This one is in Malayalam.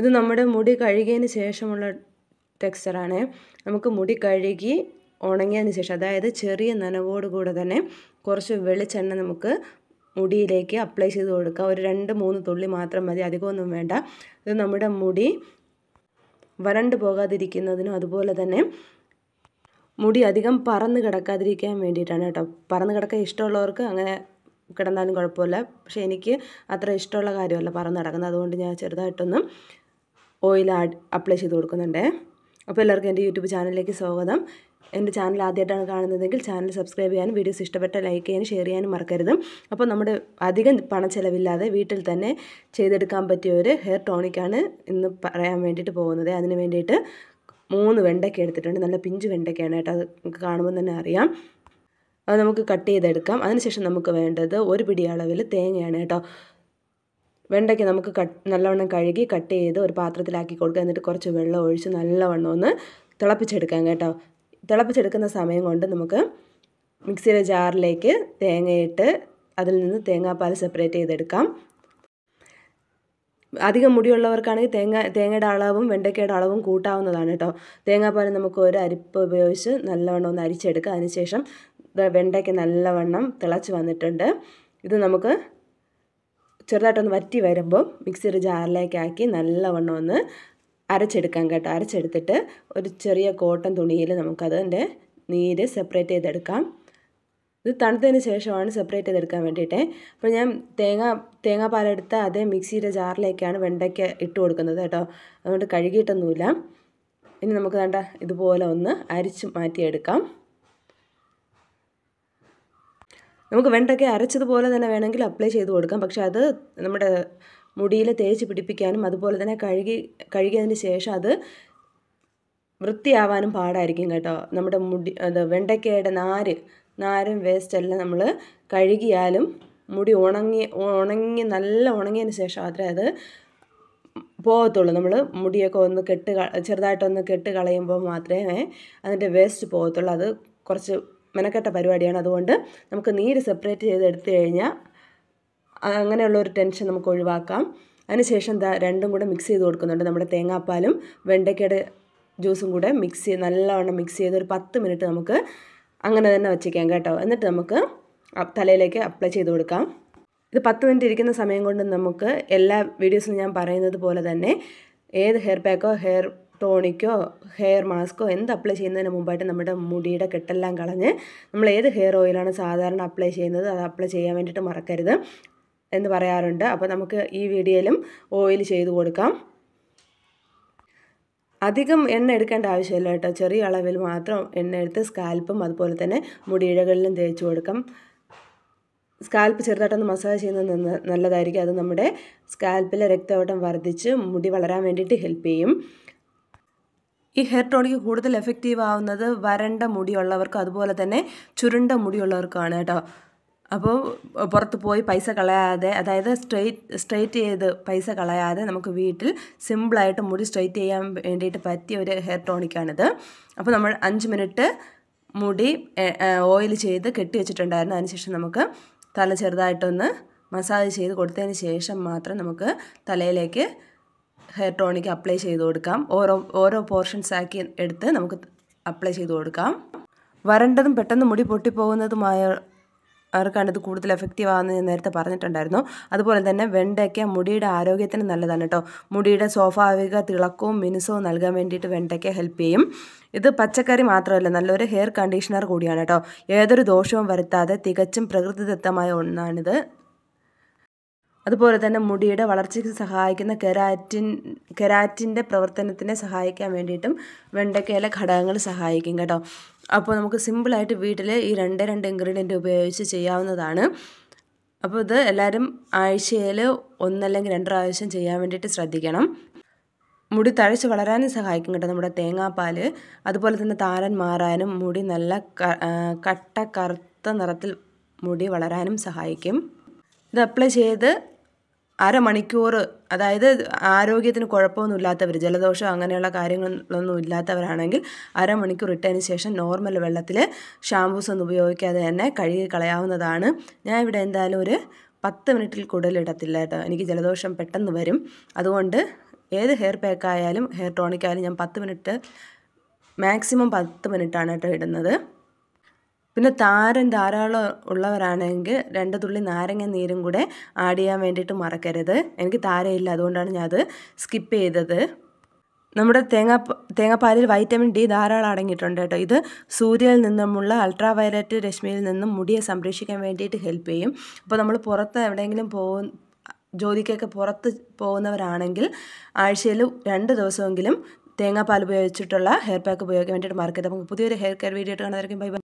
ഇത് നമ്മുടെ മുടി കഴുകിയതിന് ശേഷമുള്ള ടെക്സ്ചറാണ് നമുക്ക് മുടി കഴുകി ഉണങ്ങിയതിന് ശേഷം അതായത് ചെറിയ നനവോടുകൂടെ തന്നെ കുറച്ച് വെളിച്ചെണ്ണ നമുക്ക് മുടിയിലേക്ക് അപ്ലൈ ചെയ്ത് കൊടുക്കുക ഒരു രണ്ട് മൂന്ന് തുള്ളി മാത്രം മതി അധികമൊന്നും വേണ്ട ഇത് നമ്മുടെ മുടി വരണ്ട് പോകാതിരിക്കുന്നതിനും അതുപോലെ തന്നെ മുടി അധികം പറന്ന് കിടക്കാതിരിക്കാൻ വേണ്ടിയിട്ടാണ് കേട്ടോ പറന്ന് കിടക്കാൻ ഇഷ്ടമുള്ളവർക്ക് അങ്ങനെ കിടന്നാലും കുഴപ്പമില്ല പക്ഷേ എനിക്ക് അത്ര ഇഷ്ടമുള്ള കാര്യമല്ല പറന്ന് കിടക്കുന്നത് അതുകൊണ്ട് ഞാൻ ചെറുതായിട്ടൊന്നും ഓയിൽ ആഡ് അപ്ലൈ ചെയ്ത് കൊടുക്കുന്നുണ്ട് അപ്പോൾ എല്ലാവർക്കും എൻ്റെ യൂട്യൂബ് ചാനലിലേക്ക് സ്വാഗതം എൻ്റെ ചാനൽ ആദ്യമായിട്ടാണ് കാണുന്നതെങ്കിൽ ചാനൽ സബ്സ്ക്രൈബ് ചെയ്യാനും വീഡിയോസ് ഇഷ്ടപ്പെട്ട ലൈക്ക് ചെയ്യാനും ഷെയർ ചെയ്യാനും മറക്കരുത് അപ്പോൾ നമ്മുടെ അധികം ചിലവില്ലാതെ വീട്ടിൽ തന്നെ ചെയ്തെടുക്കാൻ പറ്റിയ ഒരു ഹെയർ ടോണിക്കാണ് ഇന്ന് പറയാൻ വേണ്ടിയിട്ട് പോകുന്നത് അതിന് വേണ്ടിയിട്ട് മൂന്ന് വെണ്ടയ്ക്ക എടുത്തിട്ടുണ്ട് നല്ല പിഞ്ച് വെണ്ടയ്ക്കയാണ് കേട്ടോ അത് നമുക്ക് കാണുമ്പോൾ തന്നെ അറിയാം അത് നമുക്ക് കട്ട് ചെയ്തെടുക്കാം അതിനുശേഷം നമുക്ക് വേണ്ടത് ഒരു പിടി അളവിൽ തേങ്ങയാണ് കേട്ടോ വെണ്ടയ്ക്ക് നമുക്ക് കട്ട് നല്ലവണ്ണം കഴുകി കട്ട് ചെയ്ത് ഒരു പാത്രത്തിലാക്കി കൊടുക്കുക എന്നിട്ട് കുറച്ച് വെള്ളം ഒഴിച്ച് നല്ലവണ്ണം ഒന്ന് തിളപ്പിച്ചെടുക്കാം കേട്ടോ തിളപ്പിച്ചെടുക്കുന്ന സമയം കൊണ്ട് നമുക്ക് മിക്സിയിലെ ജാറിലേക്ക് തേങ്ങയിട്ട് അതിൽ നിന്ന് തേങ്ങാപ്പാൽ സെപ്പറേറ്റ് ചെയ്തെടുക്കാം അധികം മുടിയുള്ളവർക്കാണെങ്കിൽ തേങ്ങ തേങ്ങയുടെ അളവും വെണ്ടയ്ക്കയുടെ അളവും കൂട്ടാവുന്നതാണ് കേട്ടോ തേങ്ങാപ്പാൽ നമുക്ക് ഒരു അരിപ്പ് ഉപയോഗിച്ച് നല്ലവണ്ണം ഒന്ന് അരിച്ചെടുക്കുക അതിനുശേഷം വെണ്ടയ്ക്ക് നല്ലവണ്ണം തിളച്ച് വന്നിട്ടുണ്ട് ഇത് നമുക്ക് ചെറുതായിട്ടൊന്ന് വറ്റി വരുമ്പോൾ ഒരു ജാറിലേക്കാക്കി നല്ലവണ്ണം ഒന്ന് അരച്ചെടുക്കാം കേട്ടോ അരച്ചെടുത്തിട്ട് ഒരു ചെറിയ കോട്ടൺ തുണിയിൽ നമുക്കതിൻ്റെ നീര് സെപ്പറേറ്റ് ചെയ്തെടുക്കാം ഇത് തണുത്തതിന് ശേഷമാണ് സെപ്പറേറ്റ് ചെയ്തെടുക്കാൻ വേണ്ടിയിട്ടേ അപ്പോൾ ഞാൻ തേങ്ങ തേങ്ങാപ്പാലെടുത്ത അതേ മിക്സിയുടെ ജാറിലേക്കാണ് വെണ്ടയ്ക്ക ഇട്ട് കൊടുക്കുന്നത് കേട്ടോ അതുകൊണ്ട് കഴുകിയിട്ടൊന്നുമില്ല ഇനി നമുക്ക് വേണ്ട ഇതുപോലെ ഒന്ന് അരിച്ച് മാറ്റിയെടുക്കാം നമുക്ക് വെണ്ടയ്ക്ക അരച്ചതുപോലെ തന്നെ വേണമെങ്കിൽ അപ്ലൈ ചെയ്ത് കൊടുക്കാം പക്ഷേ അത് നമ്മുടെ മുടിയിൽ തേച്ച് പിടിപ്പിക്കാനും അതുപോലെ തന്നെ കഴുകി കഴുകിയതിന് ശേഷം അത് വൃത്തിയാവാനും പാടായിരിക്കും കേട്ടോ നമ്മുടെ മുടി അത് വെണ്ടയ്ക്കയുടെ നാര് നാരും വേസ്റ്റ് എല്ലാം നമ്മൾ കഴുകിയാലും മുടി ഉണങ്ങി ഉണങ്ങി നല്ല ഉണങ്ങിയതിന് ശേഷം മാത്രമേ അത് പോകത്തുള്ളൂ നമ്മൾ മുടിയൊക്കെ ഒന്ന് കെട്ട് ചെറുതായിട്ടൊന്ന് കെട്ട് കളയുമ്പോൾ മാത്രമേ അതിൻ്റെ വേസ്റ്റ് പോകത്തുള്ളൂ അത് കുറച്ച് മെനക്കെട്ട പരിപാടിയാണ് അതുകൊണ്ട് നമുക്ക് നീര് സെപ്പറേറ്റ് ചെയ്ത് എടുത്തു കഴിഞ്ഞാൽ അങ്ങനെയുള്ള ഒരു ടെൻഷൻ നമുക്ക് ഒഴിവാക്കാം അതിനുശേഷം രണ്ടും കൂടെ മിക്സ് ചെയ്ത് കൊടുക്കുന്നുണ്ട് നമ്മുടെ തേങ്ങാപ്പാലും വെണ്ടയ്ക്കയുടെ ജ്യൂസും കൂടെ മിക്സ് ചെയ്ത് നല്ലവണ്ണം മിക്സ് ചെയ്ത് ഒരു പത്ത് മിനിറ്റ് നമുക്ക് അങ്ങനെ തന്നെ വെച്ചേക്കാം കേട്ടോ എന്നിട്ട് നമുക്ക് തലയിലേക്ക് അപ്ലൈ ചെയ്ത് കൊടുക്കാം ഇത് പത്ത് മിനിറ്റ് ഇരിക്കുന്ന സമയം കൊണ്ട് നമുക്ക് എല്ലാ വീഡിയോസിലും ഞാൻ പറയുന്നത് പോലെ തന്നെ ഏത് ഹെയർ പാക്കോ ഹെയർ ടോണിക്കോ ഹെയർ മാസ്കോ എന്ത് അപ്ലൈ ചെയ്യുന്നതിന് മുമ്പായിട്ട് നമ്മുടെ മുടിയുടെ കെട്ടെല്ലാം കളഞ്ഞ് നമ്മൾ ഏത് ഹെയർ ഓയിലാണ് സാധാരണ അപ്ലൈ ചെയ്യുന്നത് അത് അപ്ലൈ ചെയ്യാൻ വേണ്ടിയിട്ട് മറക്കരുത് എന്ന് പറയാറുണ്ട് അപ്പോൾ നമുക്ക് ഈ വീഡിയോയിലും ഓയിൽ ചെയ്ത് കൊടുക്കാം അധികം എണ്ണ എടുക്കേണ്ട ആവശ്യമില്ല കേട്ടോ ചെറിയ അളവിൽ മാത്രം എണ്ണ എടുത്ത് സ്കാൽപ്പും അതുപോലെ തന്നെ മുടിയിഴകളിലും തേച്ച് കൊടുക്കാം സ്കാൽപ്പ് ചെറുതായിട്ടൊന്ന് മസാജ് ചെയ്യുന്നത് നല്ലതായിരിക്കും അത് നമ്മുടെ സ്കാൽപ്പിലെ രക്തയോട്ടം വർദ്ധിച്ച് മുടി വളരാൻ വേണ്ടിയിട്ട് ഹെൽപ്പ് ചെയ്യും ഈ ഹെയർ ടോണിക്ക് കൂടുതൽ എഫക്റ്റീവ് ആവുന്നത് വരണ്ട മുടിയുള്ളവർക്കും അതുപോലെ തന്നെ ചുരുണ്ട മുടിയുള്ളവർക്കുമാണ് കേട്ടോ അപ്പോൾ പുറത്ത് പോയി പൈസ കളയാതെ അതായത് സ്ട്രെയിറ്റ് സ്ട്രെയിറ്റ് ചെയ്ത് പൈസ കളയാതെ നമുക്ക് വീട്ടിൽ സിമ്പിളായിട്ട് മുടി സ്ട്രെയിറ്റ് ചെയ്യാൻ വേണ്ടിയിട്ട് പറ്റിയ ഒരു ഹെയർ ടോണിക്കാണിത് അപ്പോൾ നമ്മൾ അഞ്ച് മിനിറ്റ് മുടി ഓയിൽ ചെയ്ത് കെട്ടി വെച്ചിട്ടുണ്ടായിരുന്നു അതിനുശേഷം നമുക്ക് തല ചെറുതായിട്ടൊന്ന് മസാജ് ചെയ്ത് കൊടുത്തതിന് ശേഷം മാത്രം നമുക്ക് തലയിലേക്ക് ഹെയർ ടോണിക് അപ്ലൈ ചെയ്ത് കൊടുക്കാം ഓരോ ഓരോ പോർഷൻസ് ആക്കി എടുത്ത് നമുക്ക് അപ്ലൈ ചെയ്ത് കൊടുക്കാം വരണ്ടതും പെട്ടെന്ന് മുടി പൊട്ടിപ്പോകുന്നതുമായ ആർക്കാണ് ഇത് കൂടുതൽ എഫക്റ്റീവ് ആകുന്നത് ഞാൻ നേരത്തെ പറഞ്ഞിട്ടുണ്ടായിരുന്നു അതുപോലെ തന്നെ വെണ്ടയ്ക്ക മുടിയുടെ ആരോഗ്യത്തിന് നല്ലതാണ് കേട്ടോ മുടിയുടെ സ്വാഭാവിക തിളക്കവും മിനുസവും നൽകാൻ വേണ്ടിയിട്ട് വെണ്ടയ്ക്ക ഹെൽപ്പ് ചെയ്യും ഇത് പച്ചക്കറി മാത്രമല്ല നല്ലൊരു ഹെയർ കണ്ടീഷണർ കൂടിയാണ് കേട്ടോ ഏതൊരു ദോഷവും വരുത്താതെ തികച്ചും പ്രകൃതിദത്തമായ ഒന്നാണിത് അതുപോലെ തന്നെ മുടിയുടെ വളർച്ചയ്ക്ക് സഹായിക്കുന്ന കെരാറ്റിൻ കെരാറ്റിൻ്റെ പ്രവർത്തനത്തിനെ സഹായിക്കാൻ വേണ്ടിയിട്ടും വെണ്ടയ്ക്കയിലെ ഘടകങ്ങൾ സഹായിക്കും കേട്ടോ അപ്പോൾ നമുക്ക് സിമ്പിളായിട്ട് വീട്ടിൽ ഈ രണ്ട് രണ്ട് ഇൻഗ്രീഡിയൻറ്റ് ഉപയോഗിച്ച് ചെയ്യാവുന്നതാണ് അപ്പോൾ ഇത് എല്ലാവരും ആഴ്ചയിൽ ഒന്നല്ലെങ്കിൽ രണ്ട് പ്രാവശ്യം ചെയ്യാൻ വേണ്ടിയിട്ട് ശ്രദ്ധിക്കണം മുടി തഴച്ച് വളരാനും സഹായിക്കും കേട്ടോ നമ്മുടെ തേങ്ങാപ്പാൽ അതുപോലെ തന്നെ താരൻ മാറാനും മുടി നല്ല കട്ട കറുത്ത നിറത്തിൽ മുടി വളരാനും സഹായിക്കും ഇത് അപ്ലൈ ചെയ്ത് അരമണിക്കൂർ അതായത് ആരോഗ്യത്തിന് കുഴപ്പമൊന്നുമില്ലാത്തവർ ജലദോഷം അങ്ങനെയുള്ള കാര്യങ്ങളൊന്നും ഇല്ലാത്തവരാണെങ്കിൽ അരമണിക്കൂർ ഇട്ടതിന് ശേഷം നോർമൽ വെള്ളത്തിൽ ഷാംപൂസ് ഒന്നും ഉപയോഗിക്കാതെ തന്നെ കഴുകി കളയാവുന്നതാണ് ഞാൻ ഇവിടെ എന്തായാലും ഒരു പത്ത് മിനിറ്റിൽ കൂടുതൽ ഇടത്തില്ല കേട്ടോ എനിക്ക് ജലദോഷം പെട്ടെന്ന് വരും അതുകൊണ്ട് ഏത് ഹെയർ പാക്ക് ആയാലും ഹെയർ ടോണിക് ആയാലും ഞാൻ പത്ത് മിനിറ്റ് മാക്സിമം പത്ത് മിനിറ്റാണ് കേട്ടോ ഇടുന്നത് പിന്നെ താരൻ ധാരാളം ഉള്ളവരാണെങ്കിൽ രണ്ട് തുള്ളി നാരങ്ങ നീരും കൂടെ ആഡ് ചെയ്യാൻ വേണ്ടിയിട്ട് മറക്കരുത് എനിക്ക് താരയില്ല അതുകൊണ്ടാണ് ഞാൻ അത് സ്കിപ്പ് ചെയ്തത് നമ്മുടെ തേങ്ങാ തേങ്ങാപ്പാലിൽ വൈറ്റമിൻ ഡി ധാരാളം അടങ്ങിയിട്ടുണ്ട് കേട്ടോ ഇത് സൂര്യനിൽ നിന്നുമുള്ള അൾട്രാ വയലറ്റ് രശ്മിയിൽ നിന്നും മുടിയെ സംരക്ഷിക്കാൻ വേണ്ടിയിട്ട് ഹെൽപ്പ് ചെയ്യും അപ്പോൾ നമ്മൾ പുറത്ത് എവിടെയെങ്കിലും പോ ജോലിക്കൊക്കെ പുറത്ത് പോകുന്നവരാണെങ്കിൽ ആഴ്ചയിൽ രണ്ട് ദിവസമെങ്കിലും തേങ്ങാപ്പാൽ ഉപയോഗിച്ചിട്ടുള്ള ഹെയർ പാക്ക് ഉപയോഗിക്കാൻ വേണ്ടിയിട്ട് മാർക്കറ്റ് അപ്പോൾ പുതിയൊരു ഹെയർ കെയർ വീഡിയോ ആയിട്ട് കാണാതായിരിക്കും ബൈ